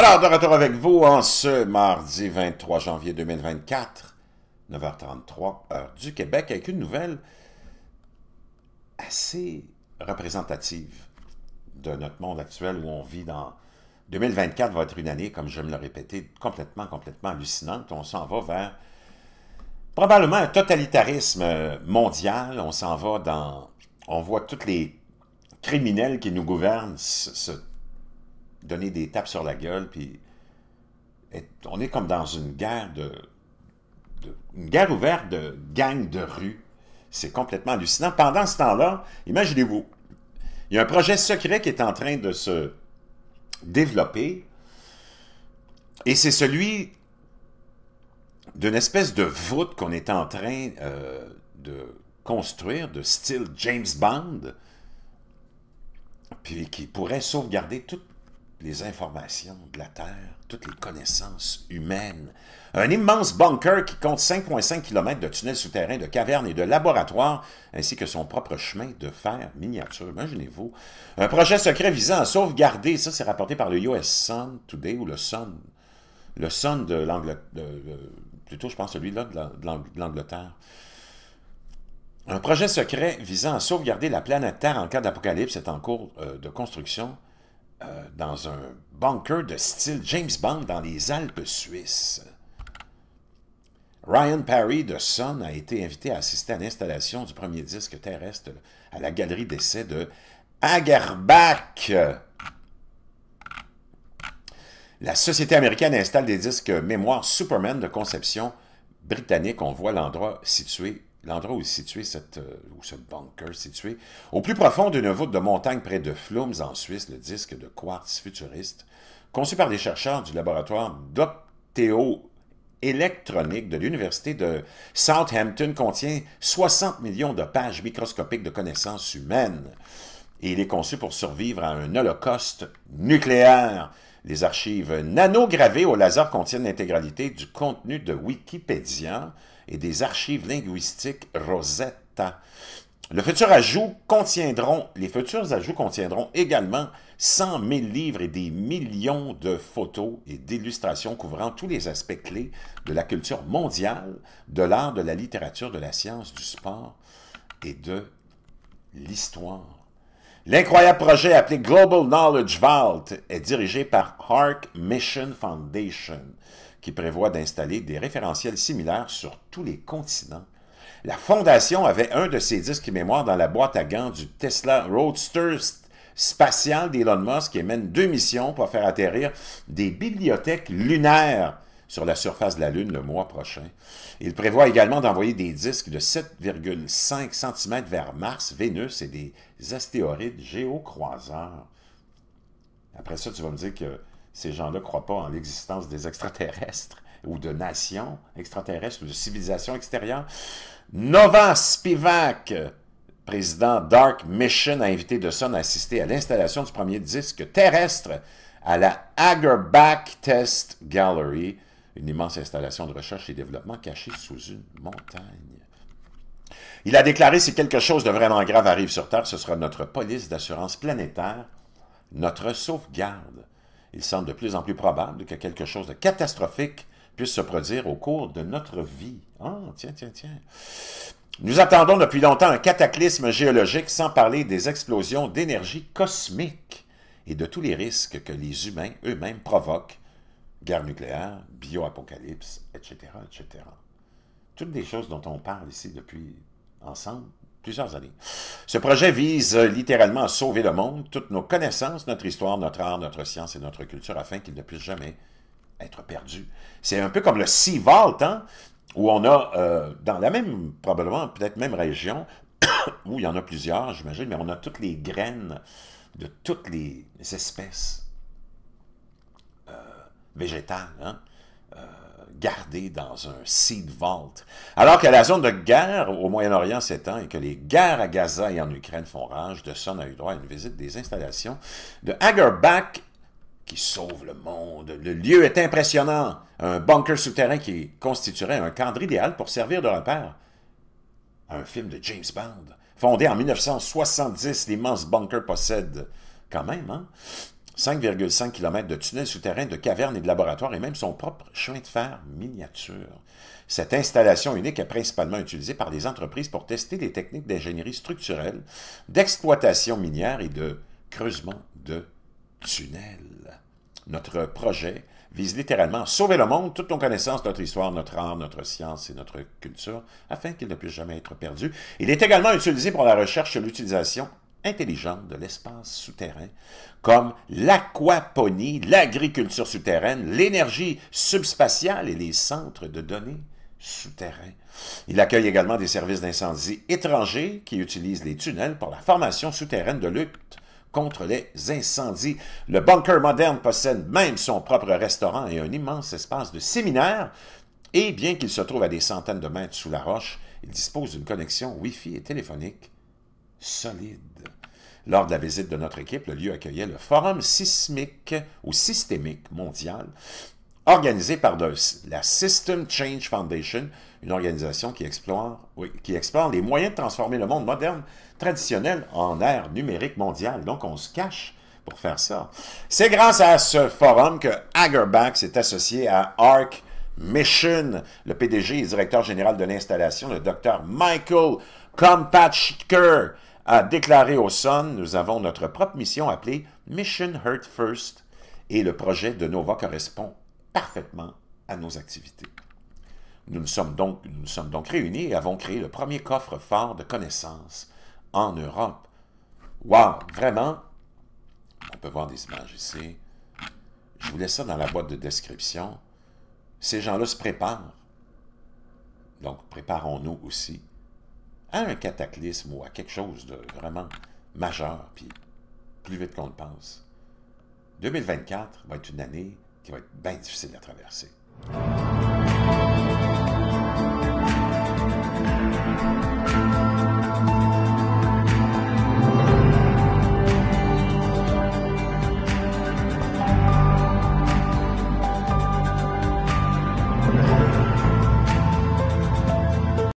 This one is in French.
Alors, de retour avec vous en ce mardi 23 janvier 2024, 9h33, heure du Québec, avec une nouvelle assez représentative de notre monde actuel où on vit dans... 2024 va être une année, comme je me le répéter, complètement, complètement hallucinante. On s'en va vers probablement un totalitarisme euh, mondial. On s'en va dans... On voit tous les criminels qui nous gouvernent se, donner des tapes sur la gueule, puis on est comme dans une guerre de, une guerre ouverte de gangs de rue. C'est complètement hallucinant. Pendant ce temps-là, imaginez-vous, il y a un projet secret qui est en train de se développer, et c'est celui d'une espèce de voûte qu'on est en train euh, de construire de style James Bond, puis qui pourrait sauvegarder toute les informations de la Terre, toutes les connaissances humaines. Un immense bunker qui compte 5,5 km de tunnels souterrains, de cavernes et de laboratoires, ainsi que son propre chemin de fer miniature. Imaginez-vous. Un projet secret visant à sauvegarder, ça c'est rapporté par le US Sun Today, ou le Sun, le Sun de l'Angleterre, plutôt je pense celui-là de l'Angleterre. Un projet secret visant à sauvegarder la planète Terre en cas d'apocalypse est en cours euh, de construction euh, dans un bunker de style James Bond dans les Alpes suisses. Ryan Parry de Sun a été invité à assister à l'installation du premier disque terrestre à la galerie d'essai de Agerbach. La société américaine installe des disques mémoire Superman de conception britannique. On voit l'endroit situé l'endroit où est situé euh, ce bunker situé, au plus profond d'une voûte de montagne près de Flums en Suisse, le disque de quartz futuriste, conçu par des chercheurs du laboratoire Docteo-électronique de l'Université de Southampton, contient 60 millions de pages microscopiques de connaissances humaines. Et il est conçu pour survivre à un holocauste nucléaire. Les archives nanogravées au laser contiennent l'intégralité du contenu de Wikipédia et des archives linguistiques Rosetta. les futurs ajouts contiendront également 100 000 livres et des millions de photos et d'illustrations couvrant tous les aspects clés de la culture mondiale, de l'art, de la littérature, de la science, du sport et de l'histoire. L'incroyable projet appelé Global Knowledge Vault est dirigé par Hark Mission Foundation, qui prévoit d'installer des référentiels similaires sur tous les continents. La fondation avait un de ses disques mémoire dans la boîte à gants du Tesla Roadster spatial d'Elon Musk qui mène deux missions pour faire atterrir des bibliothèques lunaires sur la surface de la Lune le mois prochain. Il prévoit également d'envoyer des disques de 7,5 cm vers Mars, Vénus et des astéroïdes géocroiseurs. Après ça, tu vas me dire que ces gens-là ne croient pas en l'existence des extraterrestres ou de nations extraterrestres ou de civilisations extérieures. Nova Spivak, président Dark Mission, a invité de à assister à l'installation du premier disque terrestre à la Hagerback Test Gallery une immense installation de recherche et développement cachée sous une montagne. Il a déclaré, si quelque chose de vraiment grave arrive sur Terre, ce sera notre police d'assurance planétaire, notre sauvegarde. Il semble de plus en plus probable que quelque chose de catastrophique puisse se produire au cours de notre vie. Oh, tiens, tiens, tiens. Nous attendons depuis longtemps un cataclysme géologique, sans parler des explosions d'énergie cosmique et de tous les risques que les humains eux-mêmes provoquent guerre nucléaire, bioapocalypse, etc., etc. Toutes des choses dont on parle ici depuis ensemble plusieurs années. Ce projet vise littéralement à sauver le monde, toutes nos connaissances, notre histoire, notre art, notre science et notre culture, afin qu'ils ne puissent jamais être perdus. C'est un peu comme le Sea Vault, hein, où on a, euh, dans la même, probablement, peut-être même région, où il y en a plusieurs, j'imagine, mais on a toutes les graines de toutes les espèces Végétal, hein? Euh, dans un seed vault. Alors que la zone de guerre au Moyen-Orient s'étend et que les guerres à Gaza et en Ukraine font rage, son a eu droit à une visite des installations de Hagerbach qui sauve le monde. Le lieu est impressionnant. Un bunker souterrain qui constituerait un cadre idéal pour servir de repère à un film de James Bond. Fondé en 1970, l'immense bunker possède quand même hein, 5,5 km de tunnels souterrains, de cavernes et de laboratoires et même son propre chemin de fer miniature. Cette installation unique est principalement utilisée par des entreprises pour tester des techniques d'ingénierie structurelle, d'exploitation minière et de creusement de tunnels. Notre projet vise littéralement à sauver le monde, toute nos connaissances, notre histoire, notre art, notre science et notre culture, afin qu'il ne puisse jamais être perdu. Il est également utilisé pour la recherche et l'utilisation intelligente de l'espace souterrain, comme l'aquaponie, l'agriculture souterraine, l'énergie subspatiale et les centres de données souterrains. Il accueille également des services d'incendie étrangers qui utilisent les tunnels pour la formation souterraine de lutte contre les incendies. Le bunker moderne possède même son propre restaurant et un immense espace de séminaire, et bien qu'il se trouve à des centaines de mètres sous la roche, il dispose d'une connexion Wi-Fi et téléphonique solide. Lors de la visite de notre équipe, le lieu accueillait le Forum sismique ou systémique mondial, organisé par la System Change Foundation, une organisation qui explore, les moyens de transformer le monde moderne traditionnel en ère numérique mondiale. Donc, on se cache pour faire ça. C'est grâce à ce forum que Hagerback s'est associé à ARC Mission. Le PDG et directeur général de l'installation, le docteur Michael kompachker a déclaré au SON, nous avons notre propre mission appelée Mission Hurt First et le projet de Nova correspond parfaitement à nos activités. Nous nous sommes donc, nous nous sommes donc réunis et avons créé le premier coffre-fort de connaissances en Europe. Wow, vraiment? On peut voir des images ici. Je vous laisse ça dans la boîte de description. Ces gens-là se préparent. Donc, préparons-nous aussi à un cataclysme ou à quelque chose de vraiment majeur, puis plus vite qu'on le pense. 2024 va être une année qui va être bien difficile à traverser.